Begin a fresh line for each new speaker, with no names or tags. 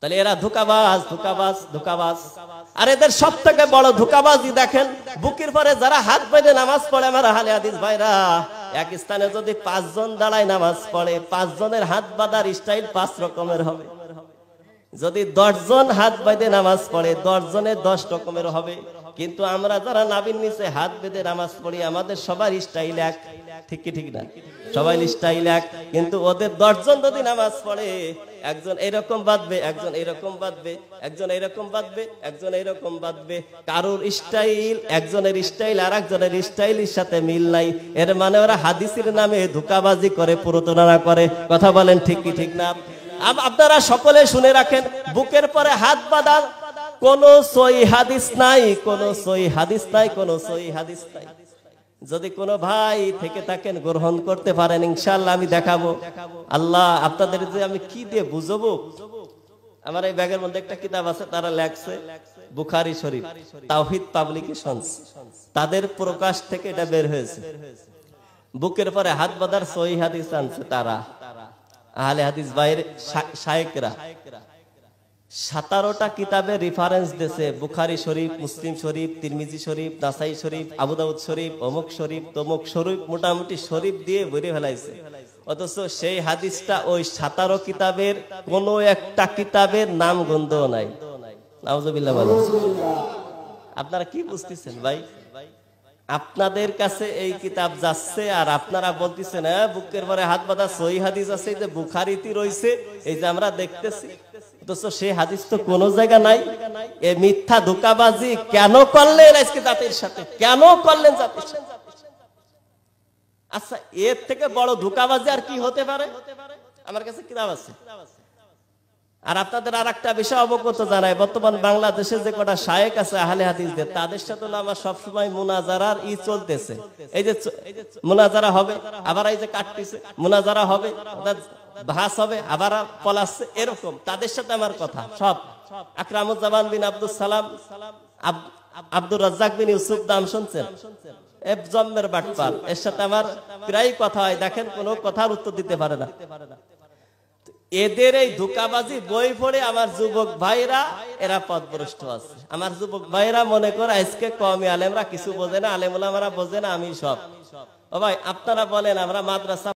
তাহলে এরা ধোকাবাজ ধোকাবাজ ধোকাবাজ আর এদের সব থেকে বড় ধোকাবাজ দেখেন বুকের পরে যারা হাত বেঁধে নামাজ পড়ে আমার হালে আদিস ভাইরা এক স্থানে যদি পাঁচজন দাঁড়ায় নামাজ পড়ে পাঁচজনের হাত বাঁধার স্টাইল পাঁচ রকমের হবে যদি দশজন হাত বেঁধে নামাজ পড়ে দশজনের দশ রকমের হবে কিন্তু আমরা যারা নাবির নিচে হাত বেঁধে নামাজ পড়ি আমাদের সবার স্টাইল এক ঠিক কি ঠিক না সবাই স্টাইল এক কিন্তু ওদের দশজন যদি নামাজ পড়ে একজন এরকম বাঁধবে একজন এরকম বাঁধবে একজন এরকম বাঁধবে একজন এরকম বাঁধবে কারোর স্টাইল একজনের স্টাইল আর একজনের স্টাইলের সাথে মিল নাই এর মানে ওরা হাদিসের নামে ধোকাবাজি করে প্রতারণা করে কথা বলেন ঠিক কি ঠিক না আপনারা সকলে শুনে রাখেন বুকের পরে হাত বাঁধা কোন সই হাদিস নাই কোন সই হাদিস নাই কোন সই হাদিস নাই যদি কোনো ভাই থেকে থাকেন গ্রহণ করতে পারেন ইনশাল্লাহ আমি দেখাবো আল্লাহ আপনাদের যে আমি কি দিয়ে বুঝবো আমার এই ব্যাগের মধ্যে একটা কিতাব আছে তারা লেখছে বুখারি শরীফ তাওহিদ পাবলিকেশনস তাদের প্রকাশ থেকে এটা বের হয়েছে বুকের পরে হাত বাদার সহি হাদিস আনছে তারা আহলে হাদিস বাইরে শায়েকরা সাতারোটা কিতাবে রেফারেন্স দেশে বুখারি শরীফ মুসলিম শরীফ তিরমিজি শরীফ নাসাই শরীফ আবুদাউদ শরীফ অমুক শরীফ তমুক শরীফ মোটামুটি শরীফ দিয়ে বেরিয়ে ফেলাইছে অথচ সেই হাদিসটা ওই সাতারো কিতাবের কোন একটা কিতাবের নাম গন্ধ নাই আপনারা কি বুঝতেছেন ভাই আপনাদের কাছে এই কিতাব যাচ্ছে আর আপনারা বলতেছেন হ্যাঁ বুকের পরে হাত বাঁধা সহি হাদিস আছে যে বুখারিতে রয়েছে এই যে আমরা দেখতেছি অথচ সে হাদিস তো জায়গা নাই মিথ্যা ধোকাবাজি কেন করলেন আজকে জাতির সাথে কেন করলেন জাতির সাথে আচ্ছা এর থেকে বড় ধোকাবাজি আর কি হতে পারে আমার কাছে কিতাব আছে আর আপনাদের আর একটা বিষয় অবগত জানাই বর্তমান বাংলাদেশে যে কটা শায়েক আছে আহলে হাদিসদের তাদের সাথে আমার সবসময় মুনাজারার ই চলতেছে এই যে মুনাজারা হবে আবার এই যে কাটতেছে মুনাজারা হবে ভাস হবে আবার পলাচ্ছে এরকম তাদের সাথে আমার কথা সব আকরামুজ্জামান বিন আব্দুল সালাম আব্দুর রাজ্জাক বিন ইউসুফ দাম শুনছেন জন্মের বাটপাল এর সাথে আমার প্রায় কথা হয় দেখেন কথার উত্তর দিতে পারে না এদের এই ধোকাবাজি বই পড়ে আমার যুবক ভাইরা এরা পদভ্রষ্ট আছে আমার যুবক ভাইরা মনে করে আজকে কমে আলেমরা কিছু বোঝে না আলেমুলামারা বোঝে না আমি সব ও ভাই আপনারা বলেন আমরা মাদ্রাসা